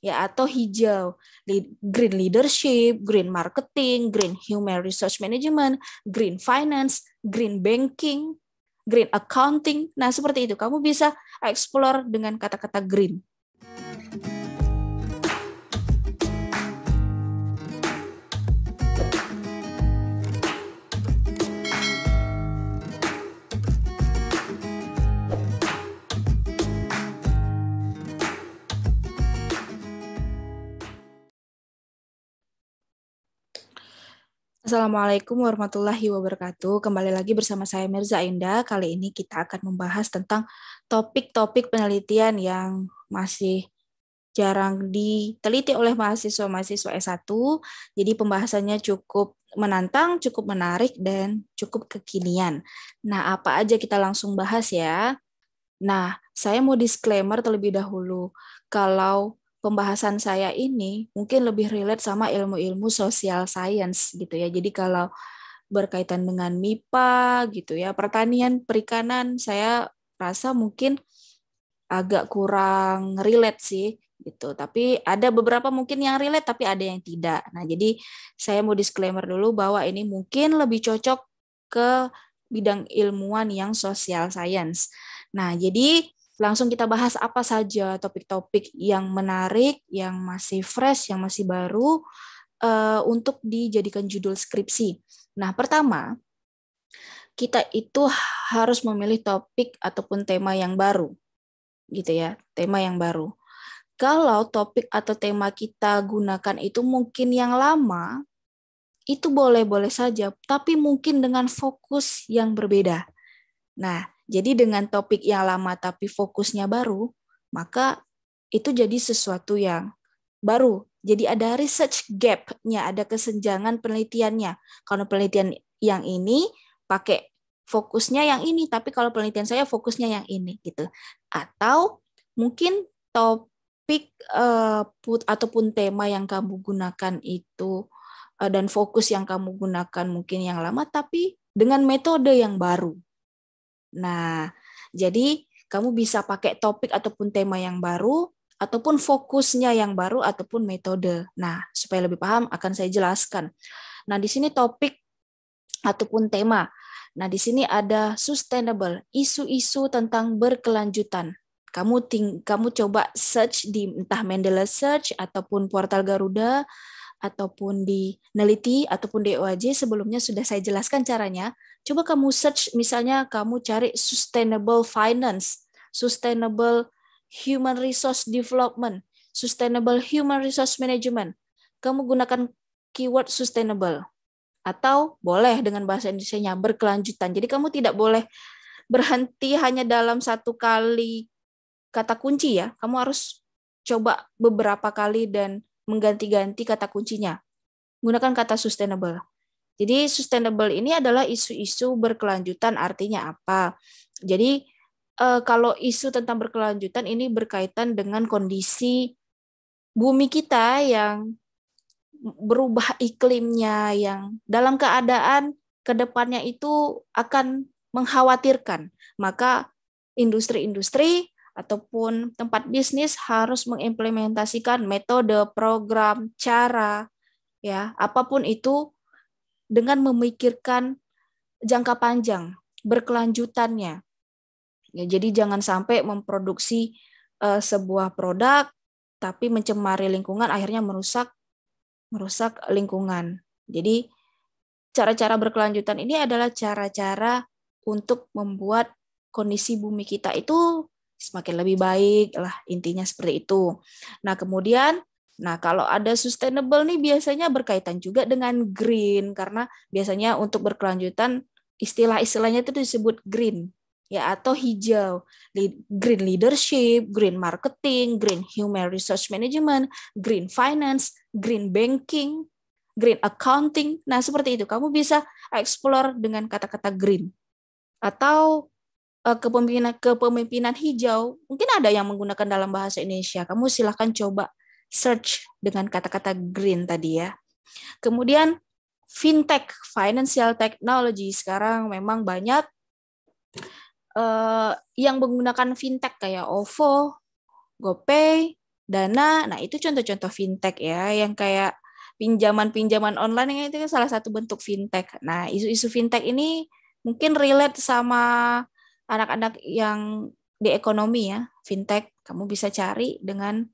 ya atau hijau, green leadership, green marketing, green human resource management, green finance, green banking, green accounting. Nah, seperti itu. Kamu bisa explore dengan kata-kata green. Assalamualaikum warahmatullahi wabarakatuh. Kembali lagi bersama saya Mirza Inda. Kali ini kita akan membahas tentang topik-topik penelitian yang masih jarang diteliti oleh mahasiswa-mahasiswa S1. Jadi pembahasannya cukup menantang, cukup menarik, dan cukup kekinian. Nah, apa aja kita langsung bahas ya. Nah, saya mau disclaimer terlebih dahulu. Kalau pembahasan saya ini mungkin lebih relate sama ilmu-ilmu social science gitu ya. Jadi kalau berkaitan dengan MIPA gitu ya, pertanian, perikanan saya rasa mungkin agak kurang relate sih gitu. Tapi ada beberapa mungkin yang relate tapi ada yang tidak. Nah, jadi saya mau disclaimer dulu bahwa ini mungkin lebih cocok ke bidang ilmuwan yang social science. Nah, jadi langsung kita bahas apa saja topik-topik yang menarik, yang masih fresh, yang masih baru uh, untuk dijadikan judul skripsi. Nah, pertama, kita itu harus memilih topik ataupun tema yang baru. Gitu ya, tema yang baru. Kalau topik atau tema kita gunakan itu mungkin yang lama, itu boleh-boleh saja, tapi mungkin dengan fokus yang berbeda. Nah, jadi dengan topik yang lama tapi fokusnya baru, maka itu jadi sesuatu yang baru. Jadi ada research gap-nya, ada kesenjangan penelitiannya. Kalau penelitian yang ini pakai fokusnya yang ini, tapi kalau penelitian saya fokusnya yang ini gitu. Atau mungkin topik uh, ataupun tema yang kamu gunakan itu uh, dan fokus yang kamu gunakan mungkin yang lama tapi dengan metode yang baru Nah, jadi kamu bisa pakai topik ataupun tema yang baru, ataupun fokusnya yang baru, ataupun metode. Nah, supaya lebih paham akan saya jelaskan. Nah, di sini topik ataupun tema. Nah, di sini ada sustainable, isu-isu tentang berkelanjutan. Kamu ting kamu coba search di entah Mendeley Search ataupun portal Garuda ataupun di Neliti ataupun di OAJ sebelumnya sudah saya jelaskan caranya. Coba kamu search misalnya kamu cari sustainable finance, sustainable human resource development, sustainable human resource management. Kamu gunakan keyword sustainable atau boleh dengan bahasa Indonesia-nya berkelanjutan. Jadi kamu tidak boleh berhenti hanya dalam satu kali kata kunci ya. Kamu harus coba beberapa kali dan mengganti-ganti kata kuncinya. Gunakan kata sustainable. Jadi sustainable ini adalah isu-isu berkelanjutan artinya apa. Jadi eh, kalau isu tentang berkelanjutan ini berkaitan dengan kondisi bumi kita yang berubah iklimnya yang dalam keadaan kedepannya itu akan mengkhawatirkan. Maka industri-industri ataupun tempat bisnis harus mengimplementasikan metode, program, cara, ya apapun itu dengan memikirkan jangka panjang, berkelanjutannya. Ya, jadi jangan sampai memproduksi uh, sebuah produk tapi mencemari lingkungan akhirnya merusak merusak lingkungan. Jadi cara-cara berkelanjutan ini adalah cara-cara untuk membuat kondisi bumi kita itu semakin lebih baik lah intinya seperti itu. Nah kemudian Nah, kalau ada sustainable nih biasanya berkaitan juga dengan green karena biasanya untuk berkelanjutan istilah-istilahnya itu disebut green ya atau hijau. Green leadership, green marketing, green human resource management, green finance, green banking, green accounting. Nah, seperti itu. Kamu bisa explore dengan kata-kata green. Atau Eh, kepemimpinan kepemimpinan hijau mungkin ada yang menggunakan dalam bahasa Indonesia kamu silahkan coba search dengan kata-kata green tadi ya kemudian fintech financial technology sekarang memang banyak uh, yang menggunakan fintech kayak OVO, GoPay, Dana. Nah, itu contoh-contoh fintech ya yang kayak pinjaman-pinjaman online yang itu kan salah satu bentuk fintech. Nah, isu-isu fintech ini mungkin relate sama anak-anak yang di ekonomi ya, fintech, kamu bisa cari dengan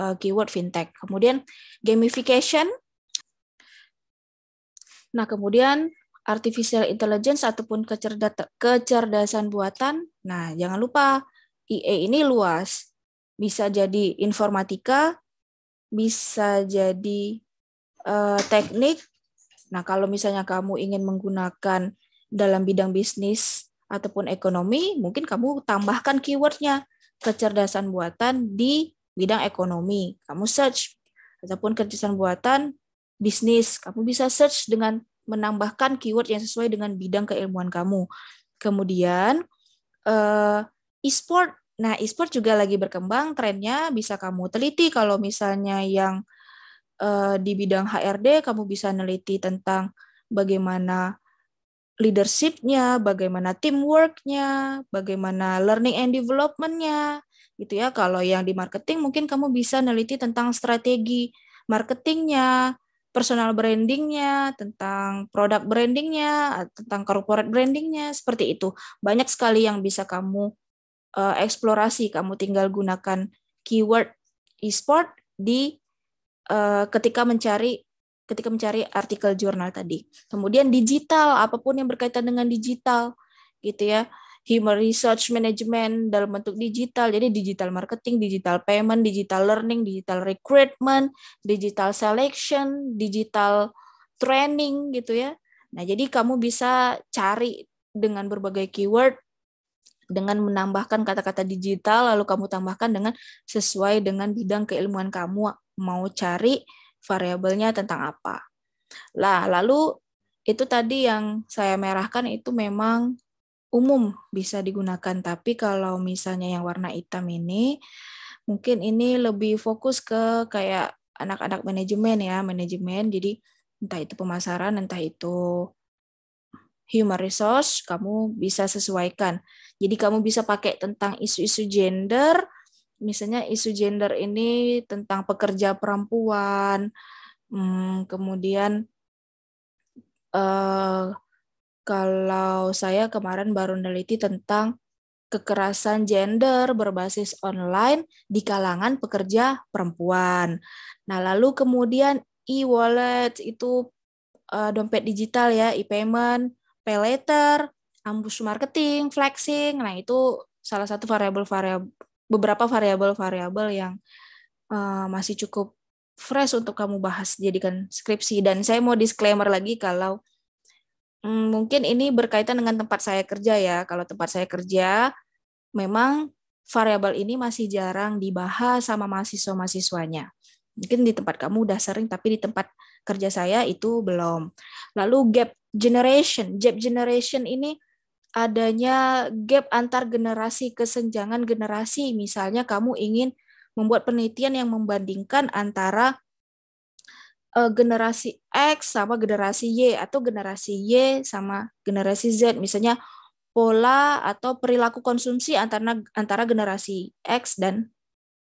uh, keyword fintech. Kemudian gamification. Nah, kemudian artificial intelligence ataupun kecerdasan buatan. Nah, jangan lupa IE ini luas. Bisa jadi informatika, bisa jadi uh, teknik. Nah, kalau misalnya kamu ingin menggunakan dalam bidang bisnis ataupun ekonomi, mungkin kamu tambahkan keywordnya kecerdasan buatan di bidang ekonomi. Kamu search ataupun kecerdasan buatan bisnis. Kamu bisa search dengan menambahkan keyword yang sesuai dengan bidang keilmuan kamu. Kemudian eh, e-sport. Nah, e-sport juga lagi berkembang, trennya bisa kamu teliti kalau misalnya yang eh, di bidang HRD kamu bisa neliti tentang bagaimana leadershipnya, bagaimana teamworknya, bagaimana learning and developmentnya, gitu ya. Kalau yang di marketing mungkin kamu bisa neliti tentang strategi marketingnya, personal brandingnya, tentang produk brandingnya, tentang corporate brandingnya, seperti itu. Banyak sekali yang bisa kamu uh, eksplorasi. Kamu tinggal gunakan keyword e-sport di uh, ketika mencari ketika mencari artikel jurnal tadi. Kemudian digital, apapun yang berkaitan dengan digital, gitu ya. Human research management dalam bentuk digital, jadi digital marketing, digital payment, digital learning, digital recruitment, digital selection, digital training, gitu ya. Nah, jadi kamu bisa cari dengan berbagai keyword dengan menambahkan kata-kata digital lalu kamu tambahkan dengan sesuai dengan bidang keilmuan kamu mau cari variabelnya tentang apa. Lah, lalu itu tadi yang saya merahkan itu memang umum bisa digunakan, tapi kalau misalnya yang warna hitam ini mungkin ini lebih fokus ke kayak anak-anak manajemen ya, manajemen. Jadi entah itu pemasaran, entah itu human resource, kamu bisa sesuaikan. Jadi kamu bisa pakai tentang isu-isu gender, misalnya isu gender ini tentang pekerja perempuan, hmm, kemudian uh, kalau saya kemarin baru neliti tentang kekerasan gender berbasis online di kalangan pekerja perempuan. Nah, lalu kemudian e-wallet itu uh, dompet digital ya, e-payment, pay later, ambush marketing, flexing. Nah, itu salah satu variabel-variabel beberapa variabel-variabel yang uh, masih cukup fresh untuk kamu bahas jadikan skripsi dan saya mau disclaimer lagi kalau mm, mungkin ini berkaitan dengan tempat saya kerja ya kalau tempat saya kerja memang variabel ini masih jarang dibahas sama mahasiswa-mahasiswanya mungkin di tempat kamu udah sering tapi di tempat kerja saya itu belum lalu gap generation gap generation ini adanya gap antar generasi, kesenjangan generasi. Misalnya kamu ingin membuat penelitian yang membandingkan antara eh, generasi X sama generasi Y atau generasi Y sama generasi Z. Misalnya pola atau perilaku konsumsi antara antara generasi X dan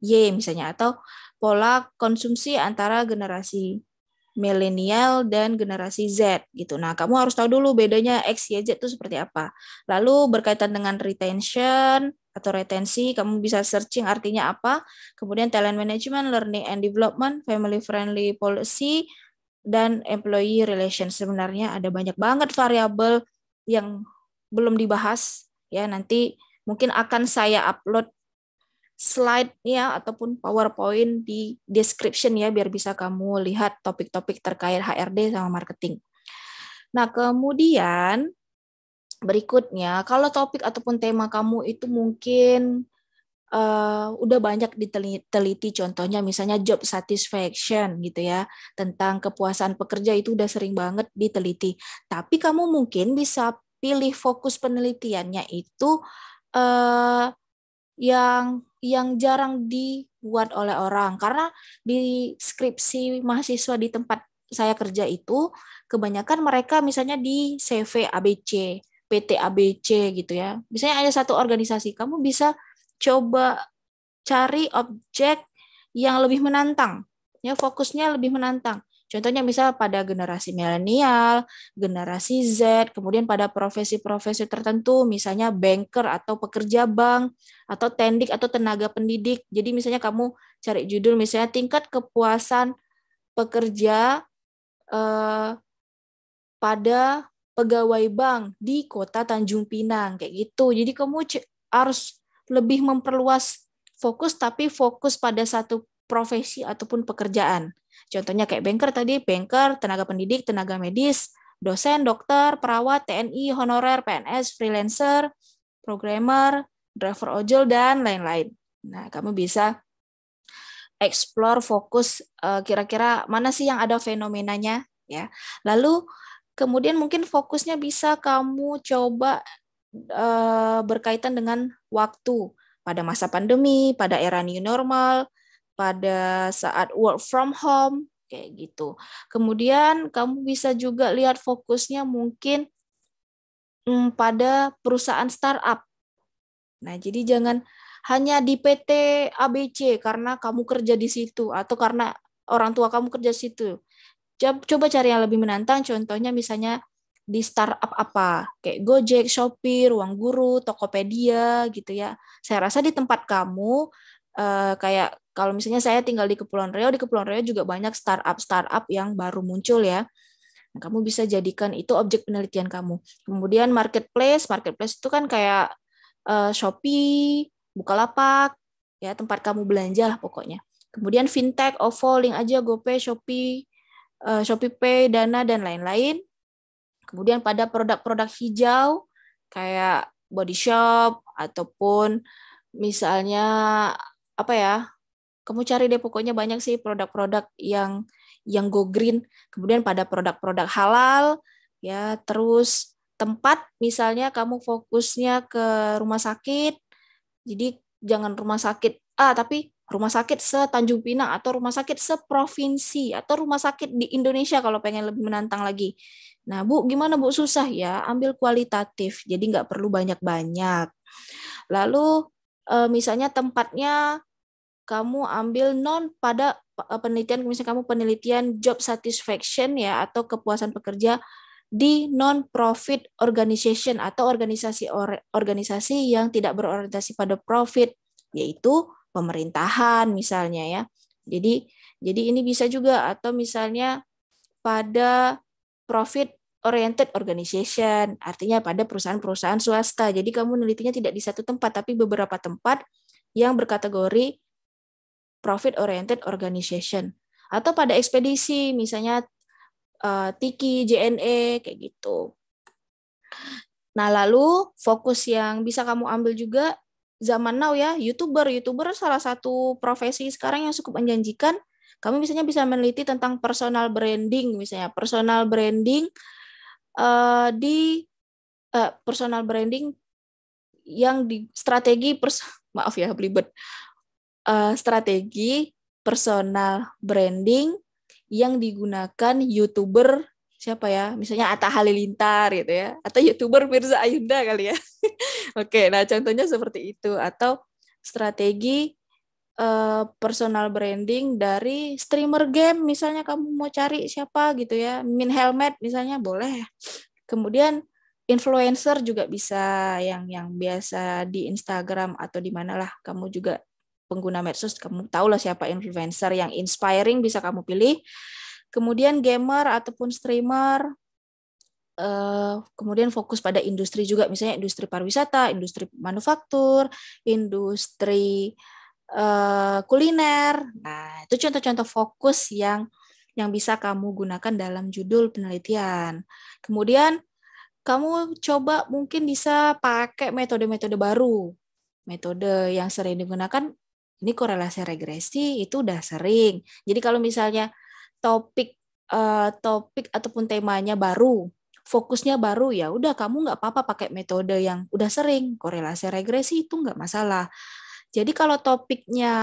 Y misalnya atau pola konsumsi antara generasi milenial dan generasi Z gitu. Nah, kamu harus tahu dulu bedanya X, Y, Z itu seperti apa. Lalu berkaitan dengan retention atau retensi, kamu bisa searching artinya apa. Kemudian talent management, learning and development, family friendly policy, dan employee relations. Sebenarnya ada banyak banget variabel yang belum dibahas ya nanti mungkin akan saya upload slide-nya ataupun PowerPoint di description ya biar bisa kamu lihat topik-topik terkait HRD sama marketing. Nah, kemudian berikutnya kalau topik ataupun tema kamu itu mungkin uh, udah banyak diteliti contohnya misalnya job satisfaction gitu ya tentang kepuasan pekerja itu udah sering banget diteliti tapi kamu mungkin bisa pilih fokus penelitiannya itu uh, yang yang jarang dibuat oleh orang karena di skripsi mahasiswa di tempat saya kerja itu kebanyakan mereka misalnya di CV ABC, PT ABC gitu ya. Misalnya ada satu organisasi, kamu bisa coba cari objek yang lebih menantang. Ya, fokusnya lebih menantang. Contohnya misal pada generasi milenial, generasi Z, kemudian pada profesi-profesi tertentu, misalnya banker atau pekerja bank, atau tendik atau tenaga pendidik. Jadi misalnya kamu cari judul misalnya tingkat kepuasan pekerja eh, pada pegawai bank di kota Tanjung Pinang kayak gitu. Jadi kamu harus lebih memperluas fokus tapi fokus pada satu profesi ataupun pekerjaan. Contohnya kayak banker tadi, banker, tenaga pendidik, tenaga medis, dosen, dokter, perawat, TNI, honorer, PNS, freelancer, programmer, driver ojol, dan lain-lain. Nah, kamu bisa explore fokus eh, kira-kira mana sih yang ada fenomenanya ya. Lalu kemudian mungkin fokusnya bisa kamu coba eh, berkaitan dengan waktu pada masa pandemi, pada era new normal, pada saat work from home kayak gitu. Kemudian kamu bisa juga lihat fokusnya mungkin hmm, pada perusahaan startup. Nah, jadi jangan hanya di PT ABC karena kamu kerja di situ atau karena orang tua kamu kerja di situ. Coba cari yang lebih menantang, contohnya misalnya di startup apa, kayak Gojek, Shopee, Ruang Guru, Tokopedia gitu ya. Saya rasa di tempat kamu Uh, kayak kalau misalnya saya tinggal di Kepulauan Riau, di Kepulauan Riau juga banyak startup-startup yang baru muncul ya. Nah, kamu bisa jadikan itu objek penelitian kamu. Kemudian marketplace, marketplace itu kan kayak uh, Shopee, Bukalapak, ya tempat kamu belanja lah pokoknya. Kemudian fintech, OVO, Link aja, GoPay, Shopee, uh, Shopee Pay, Dana dan lain-lain. Kemudian pada produk-produk hijau kayak body shop ataupun misalnya apa ya kamu cari deh pokoknya banyak sih produk-produk yang yang go green kemudian pada produk-produk halal ya terus tempat misalnya kamu fokusnya ke rumah sakit jadi jangan rumah sakit ah, tapi rumah sakit se Tanjung Pinang atau rumah sakit se provinsi atau rumah sakit di Indonesia kalau pengen lebih menantang lagi nah bu gimana bu susah ya ambil kualitatif jadi nggak perlu banyak-banyak lalu eh, misalnya tempatnya kamu ambil non pada eh, penelitian misalnya kamu penelitian job satisfaction ya atau kepuasan pekerja di non profit organization atau organisasi or, organisasi yang tidak berorientasi pada profit yaitu pemerintahan misalnya ya. Jadi jadi ini bisa juga atau misalnya pada profit oriented organization artinya pada perusahaan-perusahaan swasta. Jadi kamu nelitinya tidak di satu tempat tapi beberapa tempat yang berkategori profit oriented organization atau pada ekspedisi misalnya uh, eh, Tiki, JNE kayak gitu. Nah, lalu fokus yang bisa kamu ambil juga zaman now ya, YouTuber. YouTuber salah satu profesi sekarang yang cukup menjanjikan. Kamu misalnya bisa meneliti tentang personal branding misalnya, personal branding uh, di uh, personal branding yang di strategi pers maaf ya belibet uh, strategi personal branding yang digunakan youtuber siapa ya misalnya Atta Halilintar gitu ya atau youtuber Mirza Ayunda kali ya oke nah contohnya seperti itu atau strategi uh, personal branding dari streamer game misalnya kamu mau cari siapa gitu ya min helmet misalnya boleh kemudian influencer juga bisa yang yang biasa di Instagram atau di mana lah kamu juga pengguna medsos kamu tahu lah siapa influencer yang inspiring bisa kamu pilih. Kemudian gamer ataupun streamer eh, kemudian fokus pada industri juga, misalnya industri pariwisata, industri manufaktur, industri eh, kuliner. Nah, itu contoh-contoh fokus yang yang bisa kamu gunakan dalam judul penelitian. Kemudian kamu coba mungkin bisa pakai metode-metode baru. Metode yang sering digunakan ini korelasi regresi itu udah sering. Jadi kalau misalnya topik uh, topik ataupun temanya baru, fokusnya baru ya udah kamu nggak apa-apa pakai metode yang udah sering. Korelasi regresi itu nggak masalah. Jadi kalau topiknya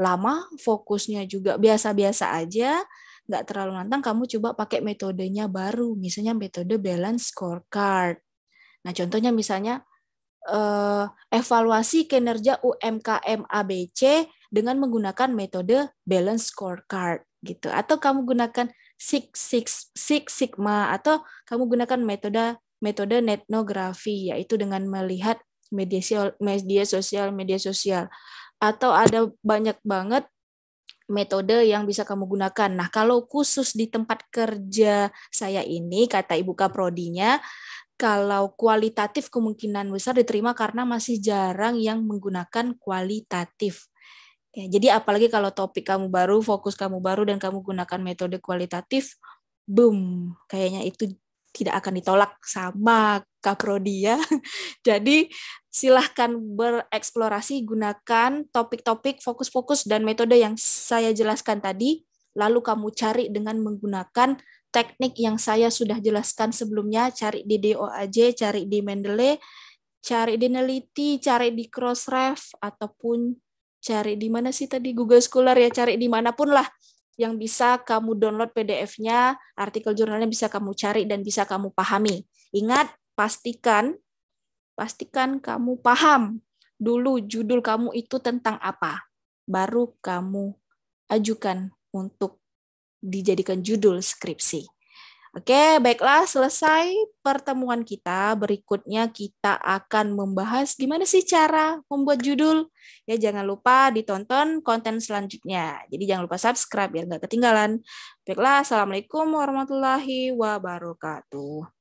lama, fokusnya juga biasa-biasa aja, nggak terlalu nantang, kamu coba pakai metodenya baru, misalnya metode balance scorecard. Nah, contohnya misalnya Eh, evaluasi kinerja UMKM ABC dengan menggunakan metode balance scorecard gitu atau kamu gunakan six six six sigma atau kamu gunakan metode metode netnografi yaitu dengan melihat media sosial media sosial media sosial atau ada banyak banget metode yang bisa kamu gunakan. Nah, kalau khusus di tempat kerja saya ini, kata Ibu Kaprodinya, kalau kualitatif kemungkinan besar diterima karena masih jarang yang menggunakan kualitatif. Ya, jadi apalagi kalau topik kamu baru, fokus kamu baru dan kamu gunakan metode kualitatif, boom, kayaknya itu tidak akan ditolak sama kaprodi ya. Jadi silahkan bereksplorasi gunakan topik-topik fokus-fokus dan metode yang saya jelaskan tadi, lalu kamu cari dengan menggunakan teknik yang saya sudah jelaskan sebelumnya, cari di DOAJ, cari di Mendeley, cari di Neliti, cari di Crossref, ataupun cari di mana sih tadi Google Scholar ya, cari di dimanapun lah yang bisa kamu download PDF-nya, artikel jurnalnya bisa kamu cari dan bisa kamu pahami. Ingat, pastikan pastikan kamu paham dulu judul kamu itu tentang apa, baru kamu ajukan untuk dijadikan judul skripsi. Oke, baiklah selesai pertemuan kita. Berikutnya kita akan membahas gimana sih cara membuat judul. Ya jangan lupa ditonton konten selanjutnya. Jadi jangan lupa subscribe biar nggak ketinggalan. Baiklah, assalamualaikum warahmatullahi wabarakatuh.